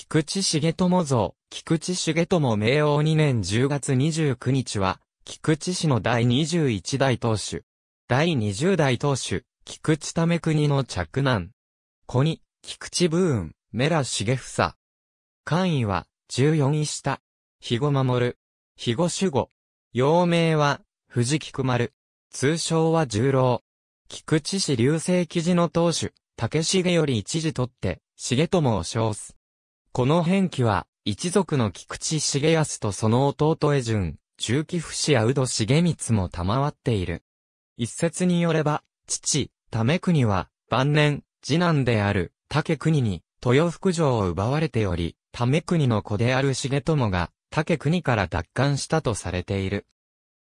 菊池重友像、菊池重友明王2年10月29日は、菊池市の第21代当主。第20代当主、菊池ため国の着男。子に、菊池ブーン、メラ重房。官位は、14位下。肥後守。肥後守護。幼名は、藤木久丸。通称は十郎。菊池市流星記事の当主、竹重より一時取って、重友を称す。この変記は、一族の菊池重康とその弟江順、中期府氏や宇戸重光も賜っている。一説によれば、父、為国は、晩年、次男である、竹国に、豊福城を奪われており、為国の子である重友が、竹国から奪還したとされている。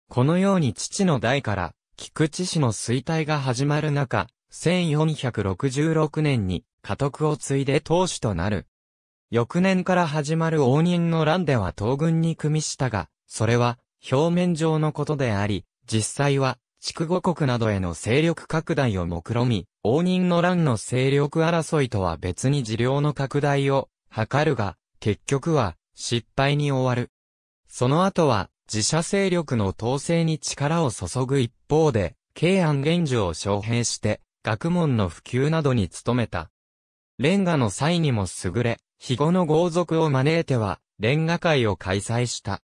このように父の代から、菊池氏の衰退が始まる中、1466年に、家督を継いで当主となる。翌年から始まる応仁の乱では東軍に組みしたが、それは表面上のことであり、実際は、筑後国などへの勢力拡大を目論み、応仁の乱の勢力争いとは別に事量の拡大を図るが、結局は失敗に終わる。その後は自社勢力の統制に力を注ぐ一方で、慶安玄樹を招聘して、学問の普及などに努めた。レンガの際にも優れ、肥後の豪族を招いては、連画会を開催した。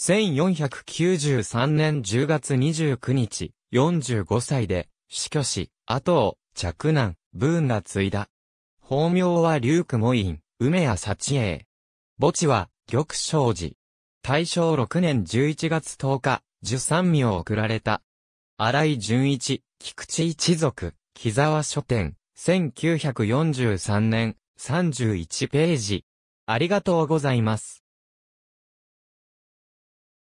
1493年10月29日、45歳で、死去し、後を、嫡男、ブーンが継いだ。法名は龍雲院、梅屋幸栄。墓地は、玉昌寺。大正6年11月10日、13名送られた。荒井淳一、菊池一族、木沢書店、1943年。31ページ。ありがとうございます。